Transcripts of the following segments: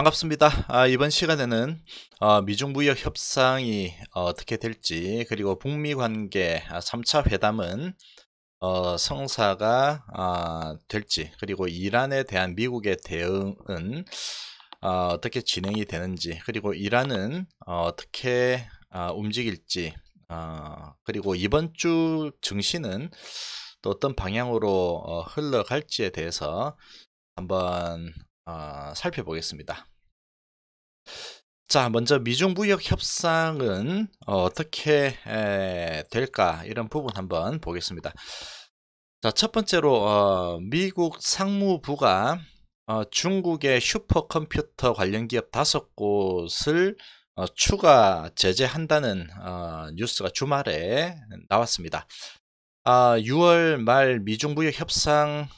반갑습니다. 아, 이번 시간에는 어, 미중 무역 협상이 어, 어 떻게 될지 그리고 북미 관계 아, 3차 회담은 어, 성사가 아, 될지 그리고 이란에 대한 미국의 대응은 아, 어, 떻게 진행이 되는지 그리고 이란은 어, 아, 어 떻게 움직일지 그리고 이번 주 증시는 또 어떤 방향으로 어, 흘러갈지에 대해서 한번 어, 살펴보겠습니다. 자, 먼저 미중 무역 협상은 어, 어떻게 될까 이런 부분 한번 보겠습니다. 자, 첫 번째로 어, 미국 상무부가 어, 중국의 슈퍼컴퓨터 관련 기업 다섯 곳을 추가 제재한다는 뉴스가 주말에 나왔습니다. 아, 6월 말 미중 무역 협상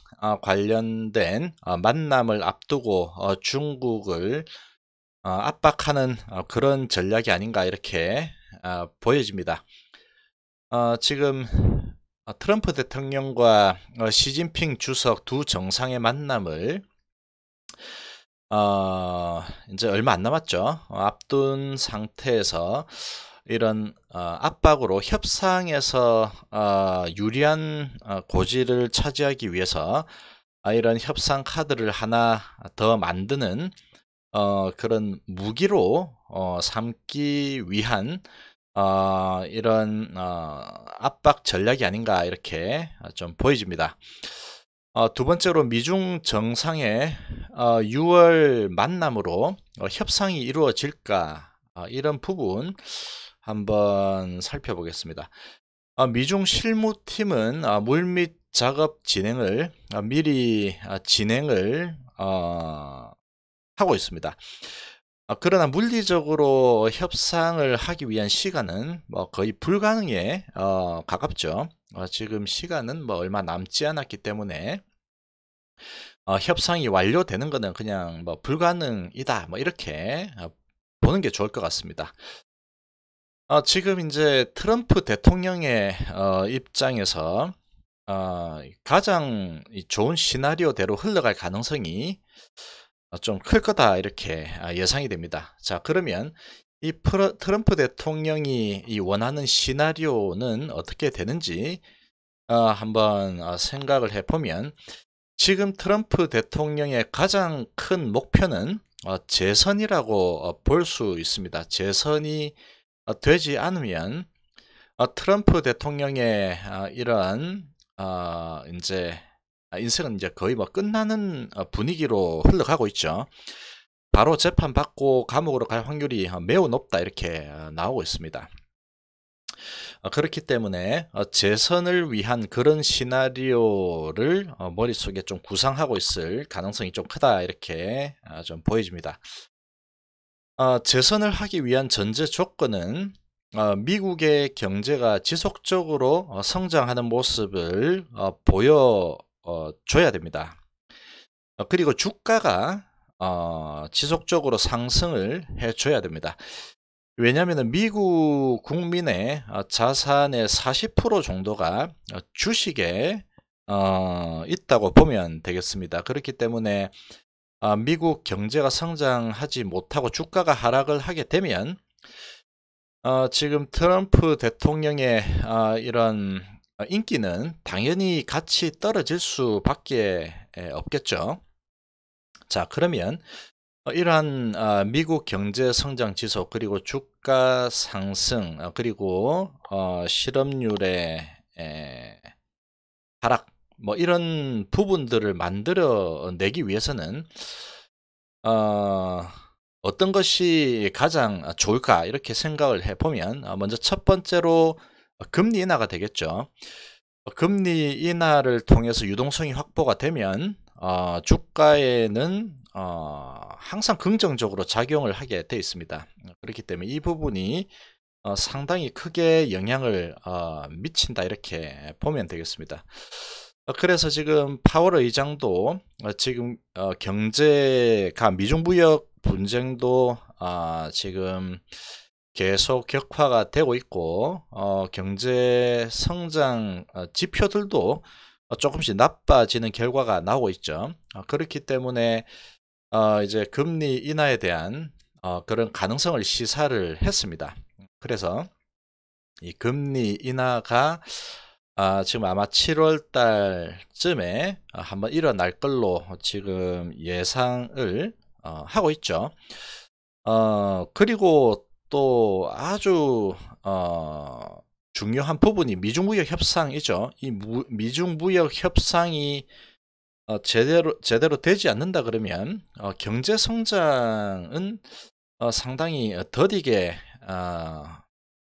관련된 만남을 앞두고 중국을 어, 압박하는 어, 그런 전략이 아닌가 이렇게 어, 보여집니다. 지금 트럼프 대통령과 시진핑 주석 두 정상의 만남을 어, 이제 얼마 안 남았죠. 앞둔 상태에서 이런 압박으로 협상에서 유리한 고지를 차지하기 위해서 아, 이런 협상 카드를 하나 더 만드는 어, 그런 무기로 어, 삼기 위한 어, 이런 어, 압박 전략이 아닌가 이렇게 어, 좀 보여집니다. 어, 두 번째로 미중 정상의 6월 만남으로 협상이 이루어질까 이런 부분 한번 살펴보겠습니다. 미중 실무팀은 물밑 작업 진행을 미리 진행을 어, 하고 있습니다. 어, 그러나 물리적으로 협상을 하기 위한 시간은 뭐 거의 불가능에 어, 가깝죠. 어, 지금 시간은 뭐 얼마 남지 않았기 때문에 어, 협상이 완료되는 것은 그냥 뭐 불가능이다. 뭐 이렇게 어, 보는 게 좋을 것 같습니다. 어, 지금 이제 트럼프 대통령의 입장에서 가장 좋은 시나리오대로 흘러갈 가능성이 어, 좀클 거다 이렇게 아, 예상이 됩니다. 자 그러면 이 트럼프 대통령이 이 원하는 시나리오는 어떻게 되는지 어, 한번 어, 생각을 해보면 지금 트럼프 대통령의 가장 큰 목표는 재선이라고 볼 수 있습니다. 재선이 되지 않으면 트럼프 대통령의 이런 이제 아, 인생은 이제 거의 뭐 끝나는 어, 분위기로 흘러가고 있죠. 바로 재판받고 감옥으로 갈 확률이 어, 매우 높다 이렇게 어, 나오고 있습니다. 그렇기 때문에 재선을 위한 그런 시나리오를 머릿속에 좀 구상하고 있을 가능성이 좀 크다 이렇게 좀 보여집니다. 재선을 하기 위한 전제 조건은 미국의 경제가 지속적으로 성장하는 모습을 보여 어, 줘야 됩니다. 어, 그리고 주가가 어, 지속적으로 상승을 해줘야 됩니다. 왜냐하면 미국 국민의 어, 자산의 40% 정도가 어, 주식에 어, 있다고 보면 되겠습니다. 그렇기 때문에 미국 경제가 성장하지 못하고 주가가 하락을 하게 되면 지금 트럼프 대통령의 이런 어, 인기는 당연히 같이 떨어질 수밖에 없겠죠. 자, 그러면 어, 이러한 아, 미국 경제 성장 지속 그리고 주가 상승 어, 그리고 실업률의 하락 뭐 이런 부분들을 만들어 내기 위해서는 어, 어떤 것이 가장 좋을까 이렇게 생각을 해보면 먼저 첫 번째로 어, 금리 인하가 되겠죠. 어, 금리 인하를 통해서 유동성이 확보가 되면 어, 주가에는 항상 긍정적으로 작용을 하게 되어 있습니다. 그렇기 때문에 이 부분이 상당히 크게 영향을 미친다 이렇게 보면 되겠습니다. 그래서 지금 파월 의장도 지금 경제가 미중부역 분쟁도 아, 지금 계속 격화가 되고 있고 어, 경제 성장 어, 지표들도 조금씩 나빠지는 결과가 나오고 있죠. 어, 그렇기 때문에 어, 이제 금리 인하에 대한 어, 그런 가능성을 시사를 했습니다. 그래서 이 금리 인하가 아, 지금 아마 7월 달쯤에 어, 한번 일어날 걸로 지금 예상을 어, 하고 있죠. 어, 그리고 또 아주 어, 중요한 부분이 미중무역 협상이죠. 이 미중무역 협상이 어, 제대로 제대로 되지 않는다 그러면 어, 경제 성장은 어, 상당히 더디게 어,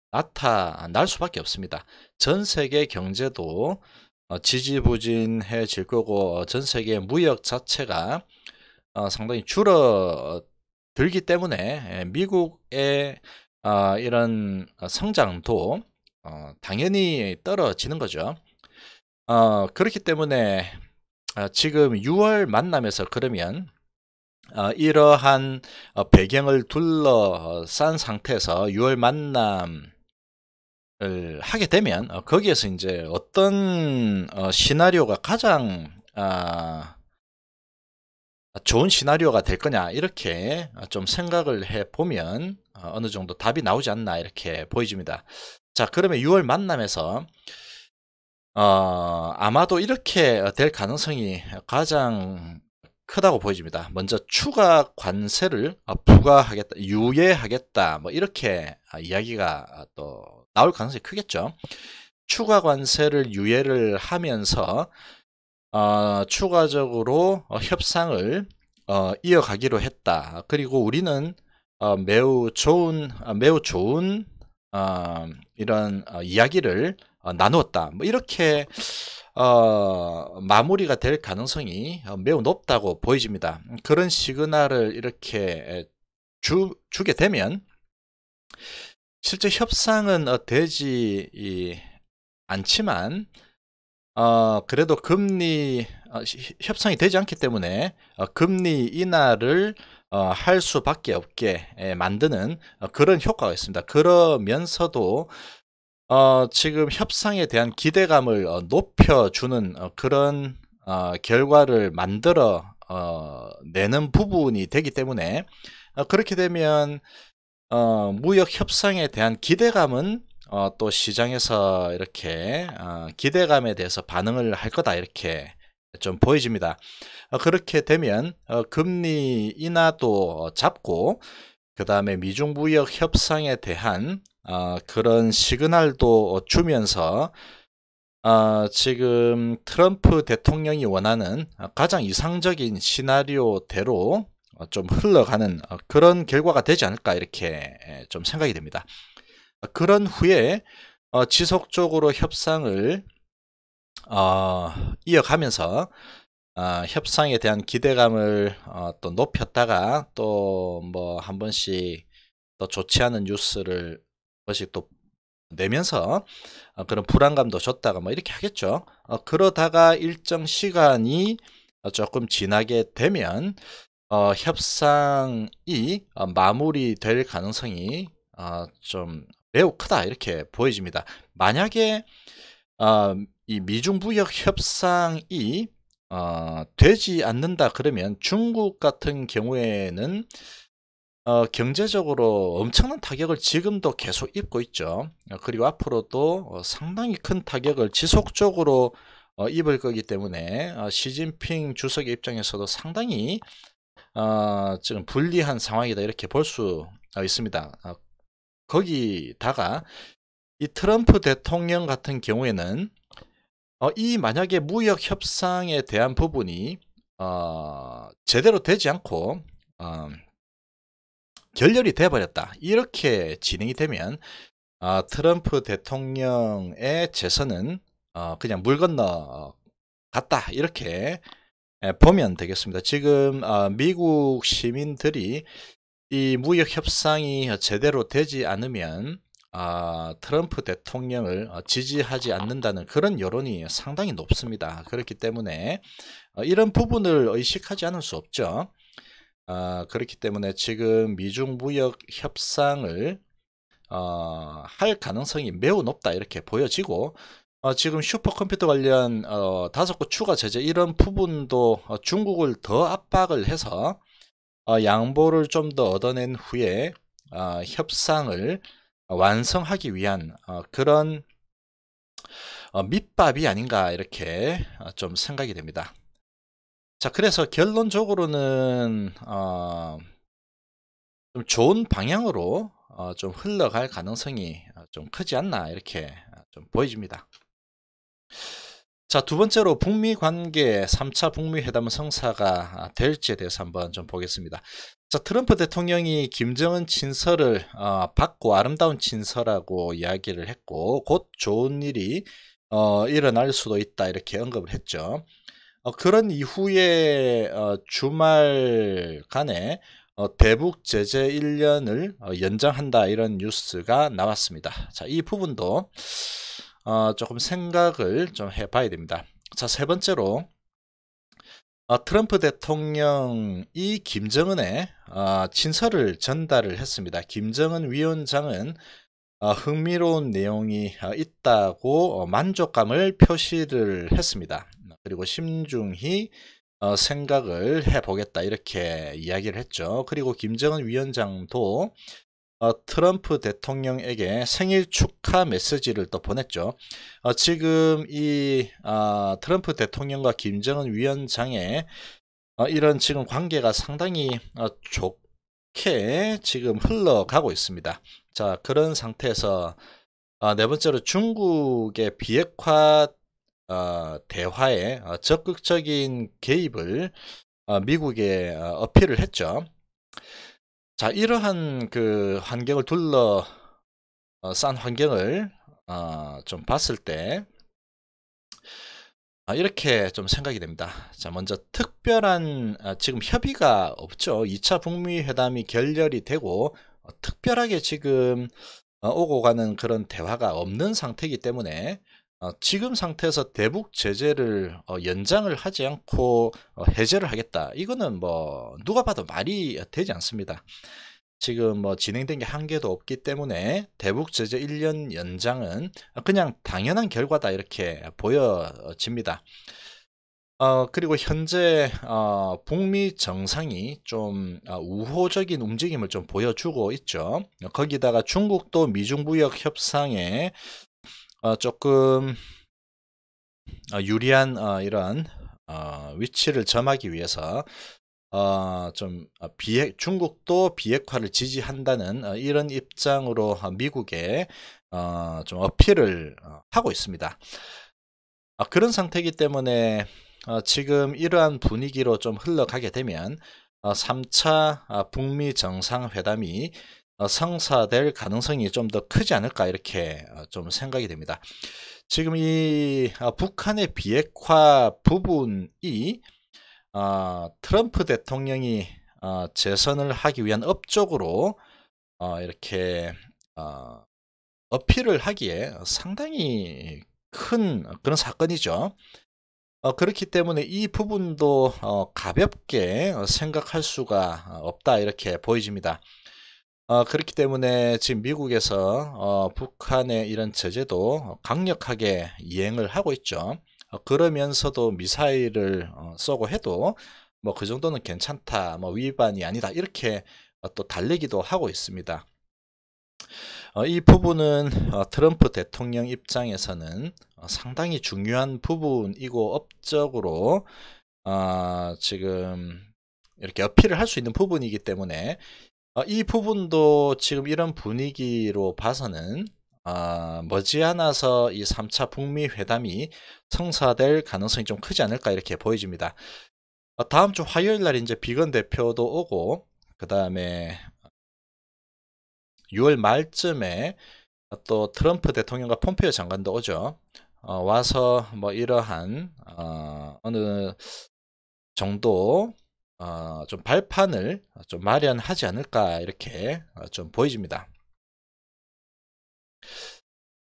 나타날 수밖에 없습니다. 전 세계 경제도 어, 지지부진해질 거고 전 세계 무역 자체가 어, 상당히 줄어 들기 때문에 예, 미국의 어, 이런 성장도 어, 당연히 떨어지는 거죠. 어, 그렇기 때문에 어, 지금 6월 만남에서 그러면 어, 이러한 어, 배경을 둘러싼 상태에서 6월 만남 을 하게 되면 거기에서 이제 어떤 시나리오가 가장 아, 좋은 시나리오가 될 거냐 이렇게 좀 생각을 해 보면 어, 어느 정도 답이 나오지 않나 이렇게 보여집니다. 자 그러면 6월 만남에서 어, 아마도 이렇게 될 가능성이 가장 크다고 보여집니다. 먼저 추가 관세를 어, 부과하겠다, 유예하겠다, 뭐 이렇게 아, 이야기가 어, 또 나올 가능성이 크겠죠. 추가 관세를 유예를 하면서 어, 추가적으로 어, 협상을 어, 이어가기로 했다. 그리고 우리는 어, 매우 좋은 어, 매우 좋은 어, 이런 어, 이야기를 어, 나누었다. 뭐 이렇게 어, 마무리가 될 가능성이 어, 매우 높다고 보여집니다. 그런 시그널을 이렇게 주, 주게 되면 실제 협상은 어, 되지 않지만 어, 그래도 금리 어, 협상이 되지 않기 때문에 어, 금리 인하를 어, 할 수밖에 없게 에, 예, 만드는 어, 그런 효과가 있습니다. 그러면서도 어, 지금 협상에 대한 기대감을 어, 높여주는 어, 그런 어, 결과를 만들어 어, 내는 부분이 되기 때문에 어, 그렇게 되면 어, 무역 협상에 대한 기대감은 어, 또 시장에서 이렇게 어, 기대감에 대해서 반응을 할 거다 이렇게 좀 보여집니다. 어, 그렇게 되면 어, 금리 인하도 잡고 그 다음에 미중무역 협상에 대한 어, 그런 시그널도 주면서 어, 지금 트럼프 대통령이 원하는 가장 이상적인 시나리오대로 어, 좀 흘러가는 어, 그런 결과가 되지 않을까 이렇게 좀 생각이 됩니다. 그런 후에 어, 지속적으로 협상을 어, 이어가면서 어, 협상에 대한 기대감을 어, 또 높였다가 또 뭐 한 번씩 또 좋지 않은 뉴스를 번씩 또 내면서 어, 그런 불안감도 줬다가 뭐 이렇게 하겠죠. 어, 그러다가 일정 시간이 어, 조금 지나게 되면 어, 협상이 어, 마무리될 가능성이 어, 좀 매우 크다 이렇게 보여집니다. 만약에 어, 이 미중 무역 협상이 어, 되지 않는다 그러면 중국 같은 경우에는 어, 경제적으로 엄청난 타격을 지금도 계속 입고 있죠. 어, 그리고 앞으로도 어, 상당히 큰 타격을 지속적으로 어, 입을 거기 때문에 어, 시진핑 주석의 입장에서도 상당히 어, 지금 불리한 상황이다 이렇게 볼수 어, 있습니다. 거기다가 이 트럼프 대통령 같은 경우에는 어, 이 만약에 무역 협상에 대한 부분이 어, 제대로 되지 않고 어, 결렬이 돼버렸다 이렇게 진행이 되면 어, 트럼프 대통령의 재선은 어, 그냥 물 건너 갔다 이렇게 보면 되겠습니다. 지금 어, 미국 시민들이 이 무역 협상이 제대로 되지 않으면 아, 트럼프 대통령을 어, 지지하지 않는다는 그런 여론이 상당히 높습니다. 그렇기 때문에 어, 이런 부분을 의식하지 않을 수 없죠. 아, 그렇기 때문에 지금 미중 무역 협상을 어, 할 가능성이 매우 높다 이렇게 보여지고 어, 지금 슈퍼컴퓨터 관련 어, 다섯 곳 추가 제재 이런 부분도 어, 중국을 더 압박을 해서 어, 양보를 좀 더 얻어낸 후에 어, 협상을 완성하기 위한 어, 그런 밑밥이 아닌가 이렇게 좀 생각이 됩니다. 자, 그래서 결론적으로는 좀 좋은 방향으로 좀 흘러갈 가능성이 좀 크지 않나 이렇게 좀 보여집니다. 자, 두 번째로 북미 관계 3차 북미 회담 성사가 될지에 대해서 한번 좀 보겠습니다. 자, 트럼프 대통령이 김정은 친서를 어, 받고 아름다운 친서라고 이야기를 했고 곧 좋은 일이 어, 일어날 수도 있다 이렇게 언급을 했죠. 어, 그런 이후에 어, 주말간에 어, 대북 제재 1년을 어, 연장한다 이런 뉴스가 나왔습니다. 자, 이 부분도 어, 조금 생각을 좀 해봐야 됩니다. 자, 세 번째로 어, 트럼프 대통령이 김정은의 어, 친서를 전달을 했습니다. 김정은 위원장은 어, 흥미로운 내용이 어, 있다고 어, 만족감을 표시를 했습니다. 그리고 심중히 어, 생각을 해보겠다 이렇게 이야기를 했죠. 그리고 김정은 위원장도 어, 트럼프 대통령에게 생일 축하 메시지를 또 보냈죠. 어, 지금 이 어, 트럼프 대통령과 김정은 위원장의 어, 이런 지금 관계가 상당히 어, 좋게 지금 흘러가고 있습니다. 자 그런 상태에서 어, 네 번째로 중국의 비핵화 대화에 적극적인 개입을 미국에 어필을 했죠. 자, 이러한 그 환경을 둘러 어, 싼 환경을 어, 좀 봤을 때 아, 이렇게 좀 생각이 됩니다. 자, 먼저 특별한 아, 지금 협의가 없죠. 2차 북미 회담이 결렬이 되고 어, 특별하게 지금 오고 가는 그런 대화가 없는 상태이기 때문에 어, 지금 상태에서 대북 제재를 어, 연장을 하지 않고 어, 해제를 하겠다. 이거는 뭐 누가 봐도 말이 되지 않습니다. 지금 뭐 진행된 게 한 개도 없기 때문에 대북 제재 1년 연장은 그냥 당연한 결과다 이렇게 보여집니다. 어, 그리고 현재 어, 북미 정상이 좀 우호적인 움직임을 좀 보여주고 있죠. 거기다가 중국도 미중 무역 협상에 어, 조금 어, 유리한 어, 이런 어, 위치를 점하기 위해서 어, 좀 어, 비핵 중국도 비핵화를 지지한다는 어, 이런 입장으로 미국에 좀 어필을 하고 있습니다. 아, 그런 상태이기 때문에 어, 지금 이러한 분위기로 좀 흘러가게 되면 어, 3차 아, 북미 정상회담이 어, 성사될 가능성이 좀 더 크지 않을까 이렇게 어, 좀 생각이 됩니다. 지금 이 아, 북한의 비핵화 부분이 어, 트럼프 대통령이 재선을 하기 위한 업적으로 이렇게 어필을 하기에 상당히 큰 그런 사건이죠. 그렇기 때문에 이 부분도 가볍게 생각할 수가 없다 이렇게 보여집니다. 어, 그렇기 때문에 지금 미국에서 어, 북한의 이런 제재도 강력하게 이행을 하고 있죠. 어, 그러면서도 미사일을 어, 쏘고 해도 뭐 그 정도는 괜찮다, 뭐 위반이 아니다 이렇게 어, 또 달리기도 하고 있습니다. 어, 이 부분은 어, 트럼프 대통령 입장에서는 어, 상당히 중요한 부분이고 업적으로 어, 지금 이렇게 어필을 할 수 있는 부분이기 때문에 어, 이 부분도 지금 이런 분위기로 봐서는 어, 머지않아서 이 3차 북미 회담이 성사될 가능성이 좀 크지 않을까 이렇게 보여집니다. 어, 다음 주 화요일 날 이제 비건 대표도 오고 그 다음에 6월 말쯤에 또 트럼프 대통령과 폼페이오 장관도 오죠. 어, 와서 뭐 이러한 어, 어느 정도 어, 좀 발판을 좀 마련하지 않을까 이렇게 어, 좀 보여집니다.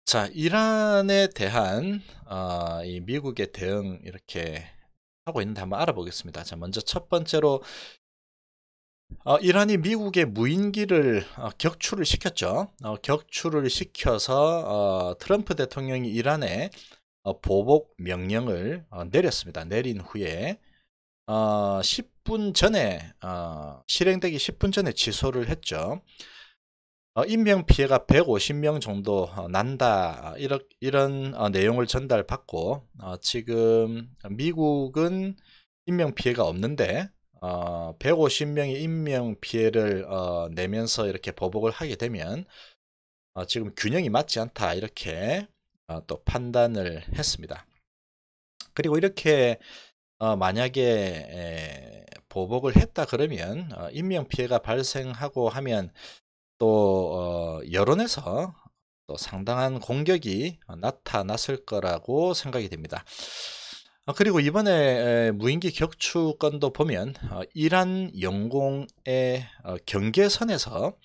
자, 이란에 대한 어, 이 미국의 대응 이렇게 하고 있는데 한번 알아보겠습니다. 자, 먼저 첫 번째로 어, 이란이 미국의 무인기를 어, 격추를 시켰죠. 어, 격추를 시켜서 어, 트럼프 대통령이 이란에 어, 보복 명령을 내렸습니다. 내린 후에 1 10분 전에 어, 실행되기 10분 전에 취소를 했죠. 어, 인명 피해가 150명 정도 어, 난다 이런, 이런 어, 내용을 전달받고 어, 지금 미국은 인명 피해가 없는데 150명이 어, 인명 피해를 내면서 이렇게 보복을 하게 되면 지금 균형이 맞지 않다 이렇게 또 판단을 했습니다. 그리고 이렇게 어, 만약에 에, 보복을 했다 그러면 어, 인명 피해가 발생하고 하면 또 어, 여론에서 또 상당한 공격이 나타났을 거라고 생각이 됩니다. 어, 그리고 이번에 무인기 격추 건도 보면 어, 이란 영공의 어, 경계선에서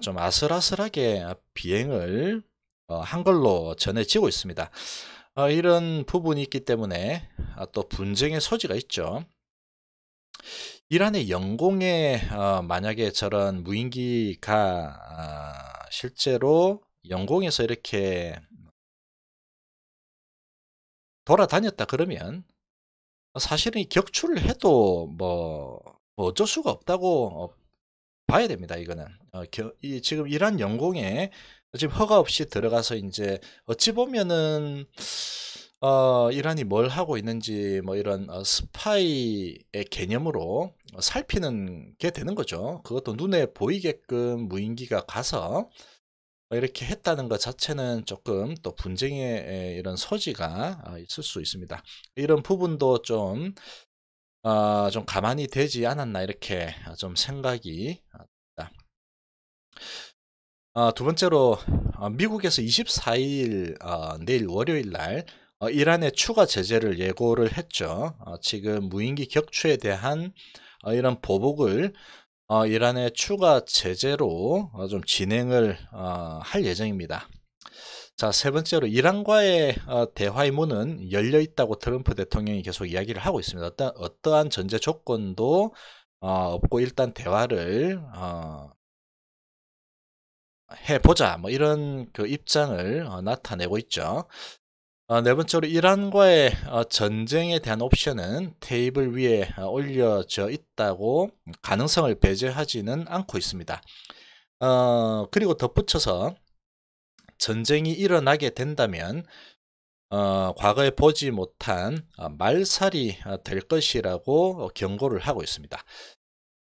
좀 아슬아슬하게 비행을 한 걸로 전해지고 있습니다. 어, 이런 부분이 있기 때문에 아, 또 분쟁의 소지가 있죠. 이란의 영공에 어, 만약에 저런 무인기가 아, 실제로 영공에서 이렇게 돌아다녔다 그러면 사실은 격추를 해도 뭐, 뭐, 어쩔 수가 없다고 어, 봐야 됩니다. 이거는 지금 이란 영공에 지금 허가 없이 들어가서 이제 어찌 보면은 어, 이란이 뭘 하고 있는지 뭐 이런 어, 스파이의 개념으로 어, 살피는 게 되는 거죠. 그것도 눈에 보이게끔 무인기가 가서 이렇게 했다는 것 자체는 조금 또 분쟁의 이런 소지가 아, 있을 수 있습니다. 이런 부분도 좀, 어, 좀 가만히 되지 않았나 이렇게 좀 생각이 아, 듭니다. 어, 두 번째로 어, 미국에서 24일 어, 내일 월요일 날 어, 이란의 추가 제재를 예고를 했죠. 어, 지금 무인기 격추에 대한 이런 보복을 이란의 추가 제재로 좀 진행을 할 예정입니다. 자, 세 번째로 이란과의 대화의 문은 열려 있다고 트럼프 대통령이 계속 이야기를 하고 있습니다. 어떠한 전제 조건도 없고 일단 대화를 어, 해보자 뭐 이런 그 입장을 어, 나타내고 있죠. 어, 네 번째로 이란과의 어, 전쟁에 대한 옵션은 테이블 위에 어, 올려져 있다고 가능성을 배제하지는 않고 있습니다. 어, 그리고 덧붙여서 전쟁이 일어나게 된다면 어, 과거에 보지 못한 어, 말살이 어, 될 것이라고 어, 경고를 하고 있습니다.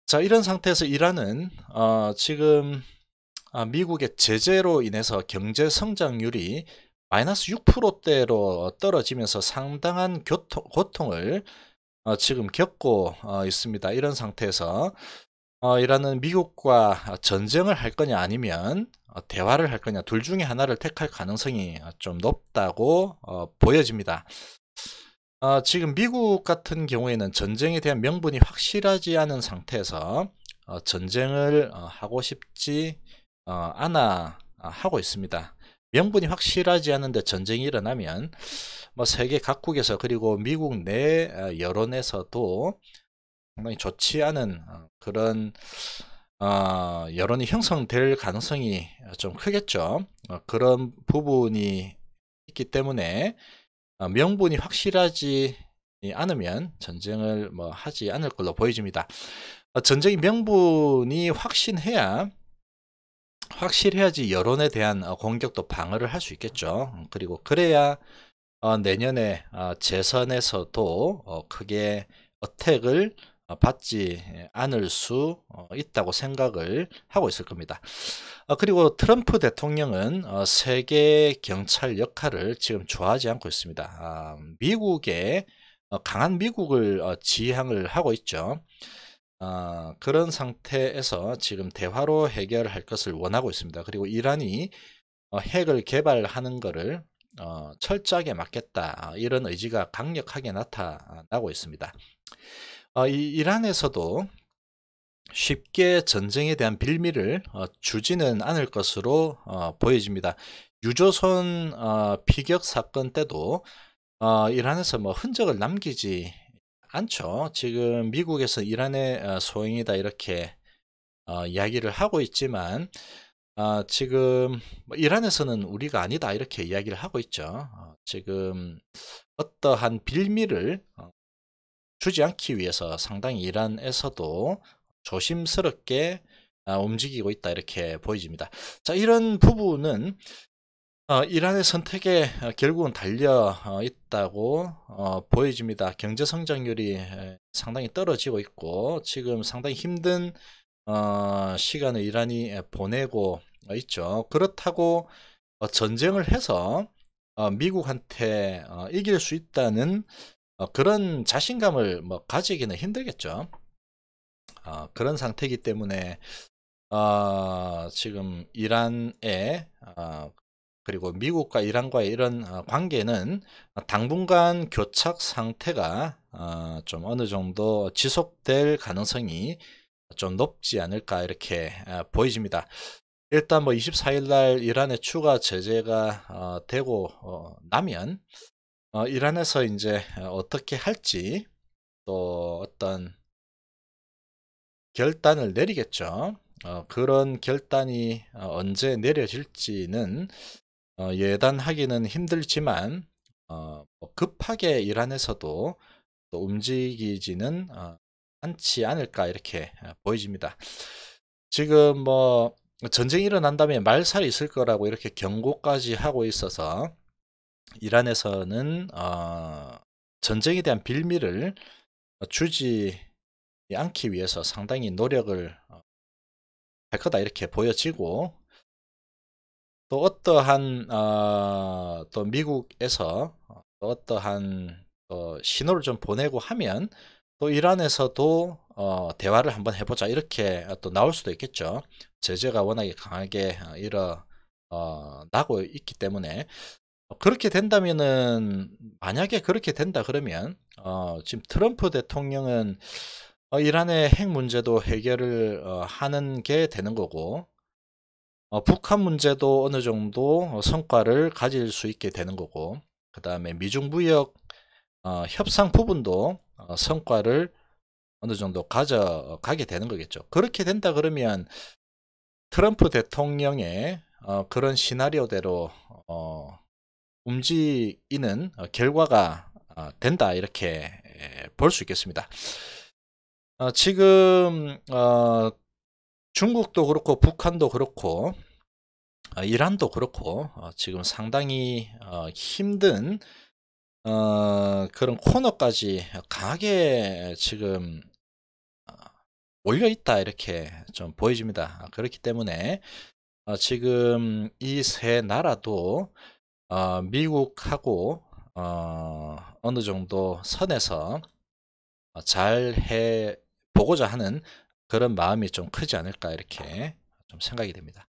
자, 이런 상태에서 이란은 어, 지금 아, 미국의 제재로 인해서 경제 성장률이 마이너스 6%대로 떨어지면서 상당한 교통, 고통을 어, 지금 겪고 어, 있습니다. 이런 상태에서 어, 이라는 미국과 전쟁을 할 거냐 아니면 대화를 할 거냐 둘 중에 하나를 택할 가능성이 좀 높다고 보여집니다. 지금 미국 같은 경우에는 전쟁에 대한 명분이 확실하지 않은 상태에서 전쟁을 하고 싶지 어, 안아 하고 있습니다. 명분이 확실하지 않은데 전쟁이 일어나면 뭐 세계 각국에서 그리고 미국 내 어, 여론에서도 상당히 좋지 않은 어, 그런 어, 여론이 형성될 가능성이 좀 크겠죠. 어, 그런 부분이 있기 때문에 어, 명분이 확실하지 않으면 전쟁을 뭐 하지 않을 걸로 보여집니다. 어, 전쟁의 명분이 확신해야 확실해야지 여론에 대한 어, 공격도 방어를 할 수 있겠죠. 음, 그리고 그래야 어, 내년에 어, 재선에서도 크게 어택을 받지 않을 수 있다고 생각을 하고 있을 겁니다. 그리고 트럼프 대통령은 세계 경찰 역할을 지금 좋아하지 않고 있습니다. 아, 미국의 강한 미국을 지향을 하고 있죠. 아, 그런 상태에서 지금 대화로 해결할 것을 원하고 있습니다. 그리고 이란이 어, 핵을 개발하는 것을 어, 철저하게 막겠다 아, 이런 의지가 강력하게 나타나고 있습니다. 어, 이 이란에서도 쉽게 전쟁에 대한 빌미를 어, 주지는 않을 것으로 어, 보여집니다. 유조선 어, 피격 사건 때도 어, 이란에서 뭐 흔적을 남기지 않죠. 지금 미국에서 이란의 어, 소행이다 이렇게 어, 이야기를 하고 있지만 어, 지금 뭐 이란에서는 우리가 아니다 이렇게 이야기를 하고 있죠. 어, 지금 어떠한 빌미를 어, 주지 않기 위해서 상당히 이란에서도 조심스럽게 어, 움직이고 있다 이렇게 보여집니다. 자 이런 부분은 어, 이란의 선택에 어, 결국은 달려 어, 있다고 어, 보여집니다. 경제 성장률이 상당히 떨어지고 있고 지금 상당히 힘든 어, 시간을 이란이 보내고 있죠. 그렇다고 어, 전쟁을 해서 어, 미국한테 어, 이길 수 있다는 어, 그런 자신감을 뭐 가지기는 힘들겠죠. 어, 그런 상태이기 때문에 어, 지금 이란의 어, 그리고 미국과 이란과의 이런 어, 관계는 당분간 교착 상태가 어, 좀 어느 정도 지속될 가능성이 좀 높지 않을까 이렇게 어, 보여집니다. 일단 뭐 24일 날 이란의 추가 제재가 되고 나면 이란에서 이제 어떻게 할지 또 어떤 결단을 내리겠죠. 그런 결단이 언제 내려질지는 어, 예단하기는 힘들지만 어, 뭐 급하게 일 안에서도 움직이지는 어, 않지 않을까 이렇게 어, 보여집니다. 지금 뭐 전쟁이 일어난다면 말살이 있을 거라고 이렇게 경고까지 하고 있어서 이란에서는 어, 전쟁에 대한 빌미를 주지 않기 위해서 상당히 노력을 어, 할 거다 이렇게 보여지고 또 어떠한 어, 또 미국에서 또 어떠한 어, 신호를 좀 보내고 하면 또 이란에서도 어, 대화를 한번 해보자 이렇게 또 나올 수도 있겠죠. 제재가 워낙에 강하게 어, 일어나고 어, 있기 때문에 그렇게 된다면은 만약에 그렇게 된다 그러면 어, 지금 트럼프 대통령은 어, 이란의 핵 문제도 해결을 어, 하는 게 되는 거고 어, 북한 문제도 어느 정도 어, 성과를 가질 수 있게 되는 거고 그 다음에 미중무역 어, 협상 부분도 어, 성과를 어느 정도 가져가게 되는 거겠죠. 그렇게 된다 그러면 트럼프 대통령의 어, 그런 시나리오대로 어, 움직이는 어, 결과가 어, 된다 이렇게 볼 수 있겠습니다. 어, 지금 어, 중국도 그렇고 북한도 그렇고 아, 이란도 그렇고 어, 지금 상당히 어, 힘든 어, 그런 코너까지 강하게 지금 올려 있다 이렇게 좀 보여집니다. 아, 그렇기 때문에 지금 이 세 나라도 미국하고 어느 정도 선에서 잘 해 보고자 하는 그런 마음이 좀 크지 않을까 이렇게 좀 생각이 됩니다.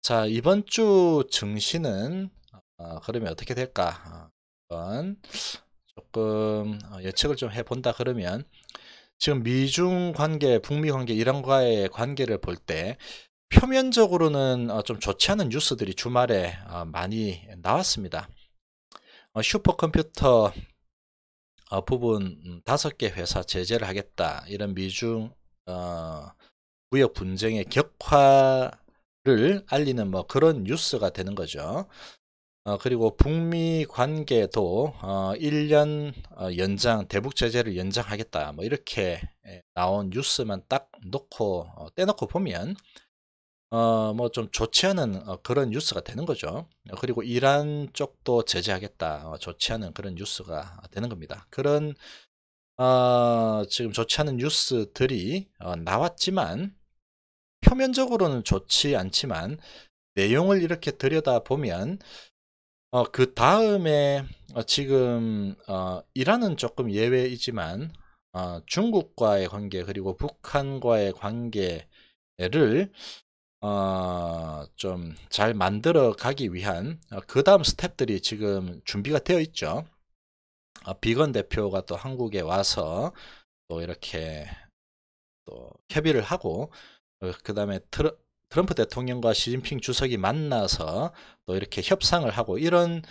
자 이번 주 증시는 어, 그러면 어떻게 될까? 어, 한번 조금 어, 예측을 좀 해본다 그러면 지금 미중 관계, 북미 관계 이런거와의 관계를 볼 때 표면적으로는 어, 좀 좋지 않은 뉴스들이 주말에 많이 나왔습니다. 슈퍼컴퓨터 부분 음, 다섯 개 회사 제재를 하겠다 이런 미중 어, 역 분쟁의 격화를 알리는 뭐 그런 뉴스가 되는 거죠. 어, 그리고 북미 관계도 어, 1년 어, 연장 대북 제재를 연장하겠다 뭐 이렇게 예, 나온 뉴스만 딱 놓고 어, 떼놓고 보면 어, 뭐 좀 좋지 않은 어, 그런 뉴스가 되는 거죠. 그리고 이란 쪽도 제재하겠다. 어, 좋지 않은 그런 뉴스가 되는 겁니다. 그런 어, 지금 좋지 않은 뉴스들이 어, 나왔지만 표면적으로는 좋지 않지만 내용을 이렇게 들여다보면 어, 그 다음에 어, 지금 어, 이란은 조금 예외이지만 어, 중국과의 관계 그리고 북한과의 관계를 어, 좀 잘 만들어 가기 위한 어, 그 다음 스텝들이 지금 준비가 되어 있죠. 어, 비건 대표가 또 한국에 와서 또 이렇게 또 협의를 하고 어, 그 다음에 트러, 트럼프 대통령과 시진핑 주석이 만나서 또 이렇게 협상을 하고 이런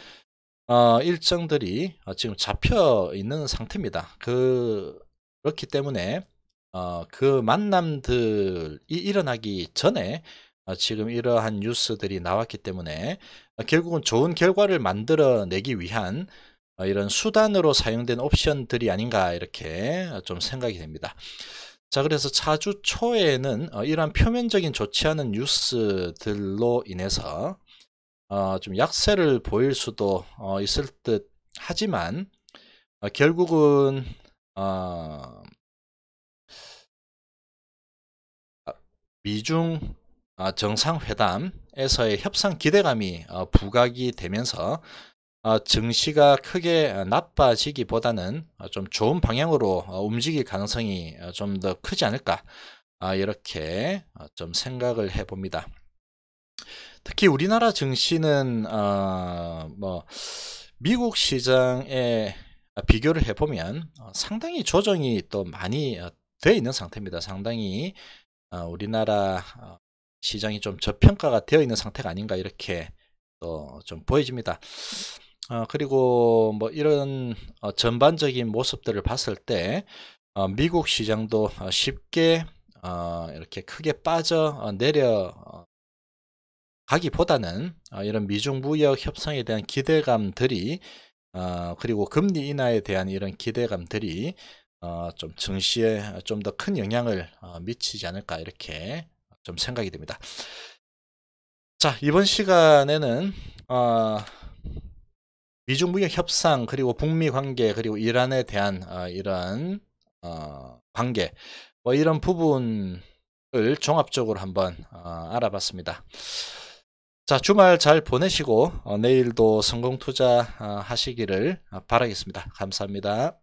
어, 일정들이 어, 지금 잡혀 있는 상태입니다. 그, 그렇기 때문에 어, 그 만남들이 일어나기 전에 어, 지금 이러한 뉴스들이 나왔기 때문에 결국은 좋은 결과를 만들어내기 위한 어, 이런 수단으로 사용된 옵션들이 아닌가 이렇게 좀 생각이 됩니다. 자 그래서 자주 초에는 어, 이러한 표면적인 좋지 않은 뉴스들로 인해서 어, 좀 약세를 보일 수도 있을 듯 하지만 결국은 아, 미중 아, 정상회담에서의 협상 기대감이 부각이 되면서 어, 증시가 크게 나빠지기보다는 어, 좀 좋은 방향으로 어, 움직일 가능성이 좀 더 크지 않을까 이렇게 좀 생각을 해봅니다. 특히 우리나라 증시는 뭐 미국 시장에 비교를 해보면 상당히 조정이 또 많이 돼 있는 상태입니다. 상당히 우리나라 시장이 좀 저평가가 되어 있는 상태가 아닌가 이렇게 또 좀 보여집니다. 어, 그리고 뭐 이런 어, 전반적인 모습들을 봤을 때 어, 미국 시장도 어, 쉽게 어, 이렇게 크게 빠져 어, 내려 가기보다는 이런 미중 무역 협상에 대한 기대감들이 그리고 금리 인하에 대한 이런 기대감들이 좀 증시에 좀 더 큰 영향을 미치지 않을까 이렇게 좀 생각이 됩니다. 자 이번 시간에는 미중 무역 협상 그리고 북미 관계 그리고 이란에 대한 어, 이런 어, 관계 뭐 이런 부분을 종합적으로 한번 어, 알아봤습니다. 자 주말 잘 보내시고 어, 내일도 성공 투자 어, 하시기를 어, 바라겠습니다. 감사합니다.